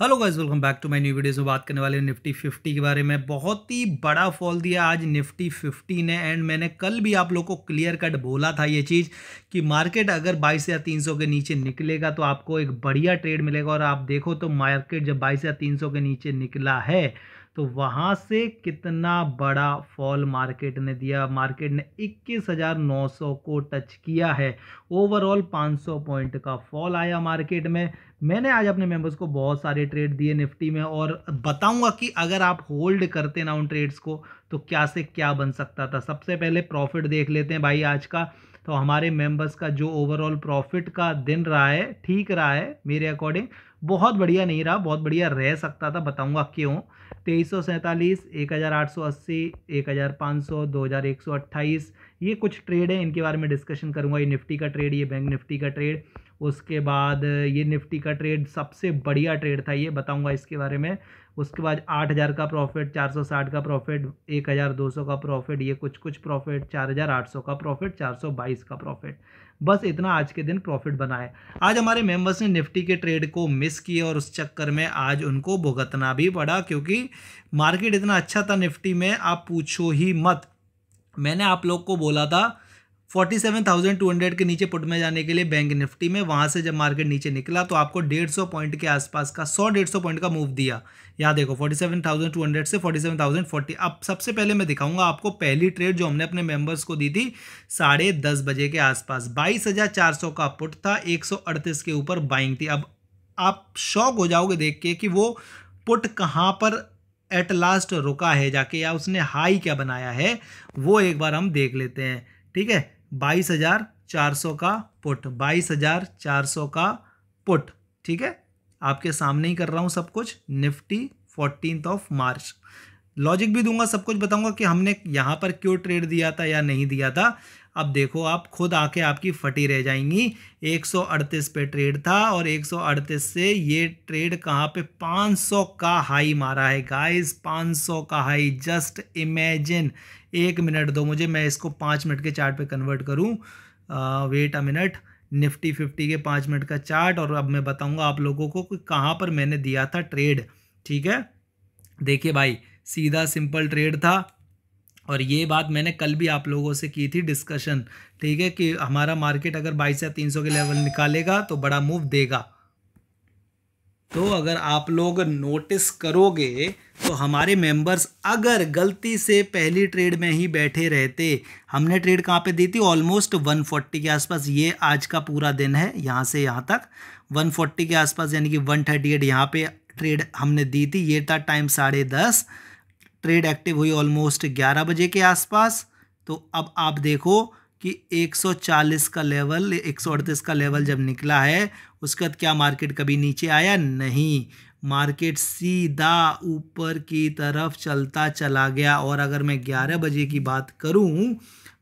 hello guys welcome back to my new videos में बात करने वाले निफ्टी 50 के बारे में बहुत ही बड़ा फॉल दिया आज निफ्टी 50 ने एंड मैंने कल भी आप लोगों को क्लियर कट बोला था ये चीज़ कि मार्केट अगर 22 या 300 के नीचे निकलेगा तो आपको एक बढ़िया ट्रेड मिलेगा और आप देखो तो मार्केट जब 22 या 300 के नीचे निकला है तो वहाँ से कितना बड़ा फॉल मार्केट ने दिया मार्केट ने 21,900 को टच किया है ओवरऑल 500 पॉइंट का फॉल आया मार्केट में मैंने आज अपने मेंबर्स को बहुत सारे ट्रेड दिए निफ्टी में और बताऊंगा कि अगर आप होल्ड करते ना उन ट्रेड्स को तो क्या से क्या बन सकता था सबसे पहले प्रॉफिट देख लेते हैं भाई आज का तो हमारे मेंबर्स का जो ओवरऑल प्रॉफिट का दिन रहा है ठीक रहा है मेरे अकॉर्डिंग बहुत बढ़िया नहीं रहा बहुत बढ़िया रह सकता था बताऊंगा क्यों तेईस सौ सैंतालीस एक हज़ार आठ सौ अस्सी एक हज़ार पाँच सौ दो हज़ार एक सौ अट्ठाईस ये कुछ ट्रेड हैं इनके बारे में डिस्कशन करूंगा ये निफ्टी का ट्रेड ये बैंक निफ्टी का ट्रेड उसके बाद ये निफ्टी का ट्रेड सबसे बढ़िया ट्रेड था ये बताऊंगा इसके बारे में उसके बाद आठ हज़ार का प्रॉफिट चार सौ साठ का प्रॉफिट एक हज़ार दो सौ का प्रॉफिट ये कुछ कुछ प्रॉफिट चार हज़ार आठ सौ का प्रॉफिट चार सौ बाईस का प्रॉफिट बस इतना आज के दिन प्रॉफिट बना है आज हमारे मेंबर्स ने निफ्टी के ट्रेड को मिस किए और उस चक्कर में आज उनको भुगतना भी पड़ा क्योंकि मार्केट इतना अच्छा था निफ्टी में आप पूछो ही मत मैंने आप लोग को बोला था forty seven thousand two hundred के नीचे पुट में जाने के लिए बैंक निफ्टी में वहाँ से जब मार्केट नीचे निकला तो आपको डेढ़ सौ पॉइंट के आसपास का सौ डेढ़ सौ पॉइंट का मूव दिया यहाँ देखो forty seven thousand two hundred से फोर्टी सेवन थाउजेंड फोर्टी अब सबसे पहले मैं दिखाऊंगा आपको पहली ट्रेड जो हमने अपने मेंबर्स को दी थी साढ़े दस बजे के आसपास बाईस हज़ार चार सौ का पुट था एक सौ अड़तीस के ऊपर बाइंग थी अब आप शौक हो जाओगे देख के कि वो पुट कहाँ पर एट लास्ट रुका है जाके या उसने हाई क्या बनाया है वो एक बार हम देख लेते हैं ठीक है बाईस हजार चार सौ का पुट बाईस हजार चार सौ का पुट ठीक है आपके सामने ही कर रहा हूँ सब कुछ Nifty fourteen of March logic भी दूंगा सब कुछ बताऊंगा कि हमने यहाँ पर क्यों ट्रेड दिया था या नहीं दिया था अब देखो आप खुद आके आपकी फटी रह जाएंगी 138 पे ट्रेड था और 138 से ये ट्रेड कहाँ पे 500 का हाई मारा है गाइस 500 का हाई जस्ट इमेजिन एक मिनट दो मुझे मैं इसको पाँच मिनट के चार्ट पे कन्वर्ट करूँ wait a minute Nifty fifty के पाँच मिनट का चार्ट और अब मैं बताऊँगा आप लोगों को कि कहाँ पर मैंने दिया था ट्रेड ठीक है देखिए भाई सीधा सिंपल ट्रेड था और ये बात मैंने कल भी आप लोगों से की थी डिस्कशन ठीक है कि हमारा मार्केट अगर बाईस या तीन सौ के लेवल निकालेगा तो बड़ा मूव देगा तो अगर आप लोग नोटिस करोगे तो हमारे मेंबर्स अगर गलती से पहली ट्रेड में ही बैठे रहते हमने ट्रेड कहाँ पे दी थी ऑलमोस्ट 140 के आसपास ये आज का पूरा दिन है यहाँ से यहाँ तक 140 के आसपास यानी कि 138 थर्टी यहाँ पर ट्रेड हमने दी थी ये था टाइम साढ़े दस ट्रेड एक्टिव हुई ऑलमोस्ट ग्यारह बजे के आसपास तो अब आप देखो कि 140 का लेवल 138 का लेवल जब निकला है उसके बाद क्या मार्केट कभी नीचे आया नहीं मार्केट सीधा ऊपर की तरफ चलता चला गया और अगर मैं 11 बजे की बात करूं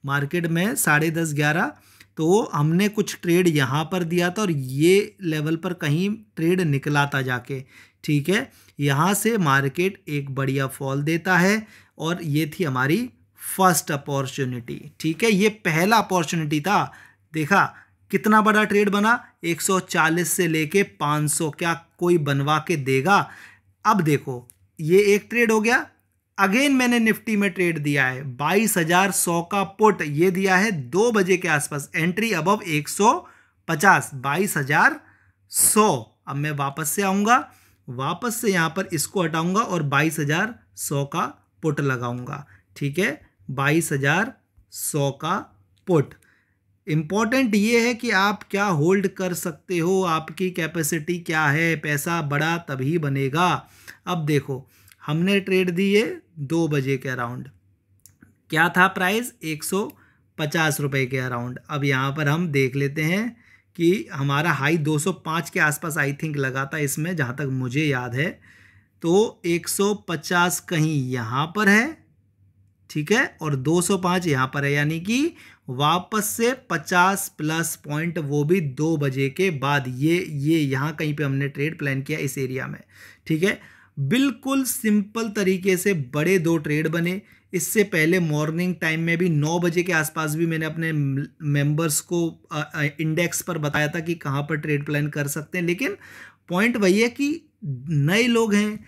मार्केट में साढ़े दस ग्यारह तो हमने कुछ ट्रेड यहाँ पर दिया था और ये लेवल पर कहीं ट्रेड निकला था जाके ठीक है यहाँ से मार्केट एक बढ़िया फॉल देता है और ये थी हमारी फर्स्ट अपॉर्चुनिटी ठीक है ये पहला अपॉर्चुनिटी था देखा कितना बड़ा ट्रेड बना 140 से लेके 500 क्या कोई बनवा के देगा अब देखो ये एक ट्रेड हो गया अगेन मैंने निफ्टी में ट्रेड दिया है बाईस हजार सौ का पुट ये दिया है दो बजे के आसपास एंट्री अबव एक सौ पचास बाईस हजार सौ अब मैं वापस से आऊँगा वापस से यहाँ पर इसको हटाऊंगा और बाईस हज़ार सौ का पुट लगाऊंगा ठीक है बाईस हज़ार सौ का पुट इम्पॉर्टेंट ये है कि आप क्या होल्ड कर सकते हो आपकी कैपेसिटी क्या है पैसा बड़ा तभी बनेगा अब देखो हमने ट्रेड दिए दो बजे के अराउंड क्या था प्राइस एक सौ पचास रुपये के अराउंड अब यहाँ पर हम देख लेते हैं कि हमारा हाई 205 के आसपास आई थिंक लगा था इसमें जहाँ तक मुझे याद है तो 150 कहीं यहाँ पर है ठीक है और 205 यहाँ पर है यानी कि वापस से 50 प्लस पॉइंट वो भी दो बजे के बाद ये ये यहाँ कहीं पे हमने ट्रेड प्लान किया इस एरिया में ठीक है बिल्कुल सिंपल तरीके से बड़े दो ट्रेड बने इससे पहले मॉर्निंग टाइम में भी नौ बजे के आसपास भी मैंने अपने मेंबर्स को इंडेक्स पर बताया था कि कहाँ पर ट्रेड प्लान कर सकते हैं लेकिन पॉइंट वही है कि नए लोग हैं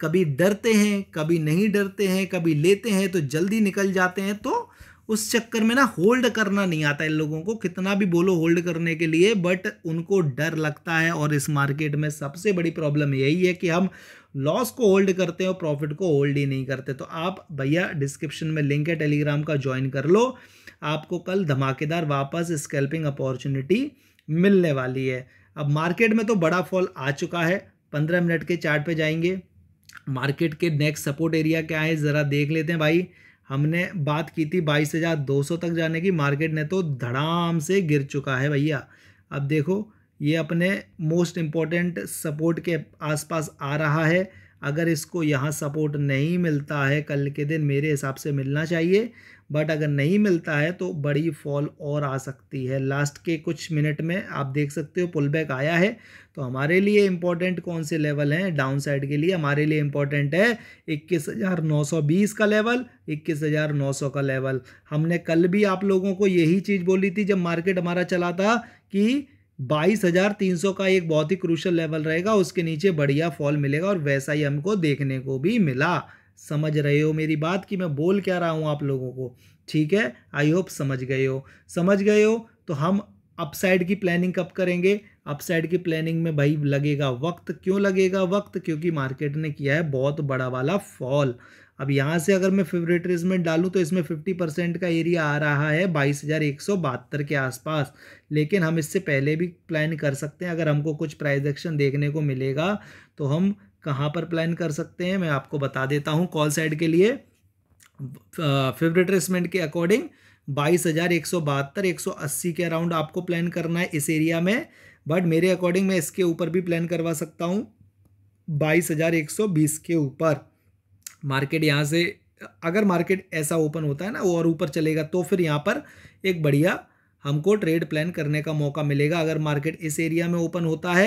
कभी डरते हैं कभी नहीं डरते हैं कभी लेते हैं तो जल्दी निकल जाते हैं तो उस चक्कर में ना होल्ड करना नहीं आता इन लोगों को कितना भी बोलो होल्ड करने के लिए बट उनको डर लगता है और इस मार्केट में सबसे बड़ी प्रॉब्लम यही है कि हम लॉस को होल्ड करते हैं और प्रॉफिट को होल्ड ही नहीं करते तो आप भैया डिस्क्रिप्शन में लिंक है टेलीग्राम का ज्वाइन कर लो आपको कल धमाकेदार वापस स्केल्पिंग अपॉर्चुनिटी मिलने वाली है अब मार्केट में तो बड़ा फॉल आ चुका है पंद्रह मिनट के चार्ट पे जाएंगे मार्केट के नेक्स्ट सपोर्ट एरिया क्या है ज़रा देख लेते हैं भाई हमने बात की थी बाईस हज़ार दो सौ तक जाने की मार्केट ने तो धड़ाम से गिर चुका है भैया अब देखो ये अपने मोस्ट इम्पॉर्टेंट सपोर्ट के आसपास आ रहा है अगर इसको यहाँ सपोर्ट नहीं मिलता है कल के दिन मेरे हिसाब से मिलना चाहिए बट अगर नहीं मिलता है तो बड़ी फॉल और आ सकती है लास्ट के कुछ मिनट में आप देख सकते हो पुल बैक आया है तो हमारे लिए इम्पॉर्टेंट कौन से लेवल हैं डाउन साइड के लिए हमारे लिए इम्पॉर्टेंट है इक्कीस हज़ार नौ सौ बीस का लेवल इक्कीस हज़ार नौ सौ का लेवल हमने कल भी आप लोगों को यही चीज़ बोली थी जब मार्केट हमारा चला था कि बाईस हज़ार तीन सौ का एक बहुत ही क्रूशल लेवल रहेगा उसके नीचे बढ़िया फॉल मिलेगा और वैसा ही हमको देखने को भी मिला समझ रहे हो मेरी बात कि मैं बोल क्या रहा हूँ आप लोगों को ठीक है आई होप समझ गए हो समझ गए हो तो हम अपसाइड की प्लानिंग कब करेंगे अपसाइड की प्लानिंग में भाई लगेगा वक्त क्यों लगेगा वक्त क्योंकि मार्केट ने किया है बहुत बड़ा वाला फॉल अब यहाँ से अगर मैं फेवरेट में डालूँ तो इसमें फिफ्टी परसेंट का एरिया आ रहा है बाईस हज़ार एक सौ बहत्तर के आसपास लेकिन हम इससे पहले भी प्लान कर सकते हैं अगर हमको कुछ प्राइज एक्शन देखने को मिलेगा तो हम कहाँ पर प्लान कर सकते हैं मैं आपको बता देता हूँ कॉल साइड के लिए फेवरेट के अकॉर्डिंग बाईस हज़ार एक सौ बहत्तर एक सौ अस्सी के अराउंड आपको प्लान करना है इस एरिया में बट मेरे अकॉर्डिंग मैं इसके ऊपर भी प्लान करवा सकता हूँ बाईस हज़ार एक सौ बीस के ऊपर मार्केट यहाँ से अगर मार्केट ऐसा ओपन होता है ना और ऊपर चलेगा तो फिर यहाँ पर एक बढ़िया हमको ट्रेड प्लान करने का मौका मिलेगा अगर मार्केट इस एरिया में ओपन होता है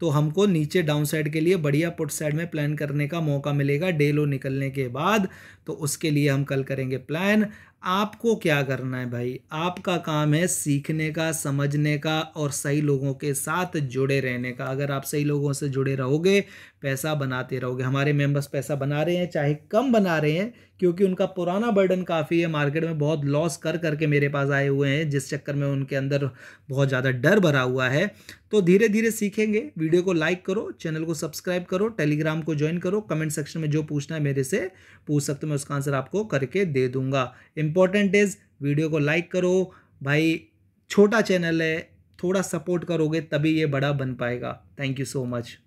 तो हमको नीचे डाउन साइड के लिए बढ़िया पुट साइड में प्लान करने का मौका मिलेगा डे लो निकलने के बाद तो उसके लिए हम कल करेंगे प्लान आपको क्या करना है भाई आपका काम है सीखने का समझने का और सही लोगों के साथ जुड़े रहने का अगर आप सही लोगों से जुड़े रहोगे पैसा बनाते रहोगे हमारे मेंबर्स पैसा बना रहे हैं चाहे कम बना रहे हैं क्योंकि उनका पुराना बर्डन काफ़ी है मार्केट में बहुत लॉस कर करके मेरे पास आए हुए हैं जिस चक्कर में उनके अंदर बहुत ज़्यादा डर भरा हुआ है तो धीरे धीरे सीखेंगे वीडियो को लाइक करो चैनल को सब्सक्राइब करो टेलीग्राम को ज्वाइन करो कमेंट सेक्शन में जो पूछना है मेरे से पूछ सकते हो मैं उसका आंसर आपको करके दे दूंगा इम्पॉर्टेंट इज़ वीडियो को लाइक करो भाई छोटा चैनल है थोड़ा सपोर्ट करोगे तभी ये बड़ा बन पाएगा थैंक यू सो मच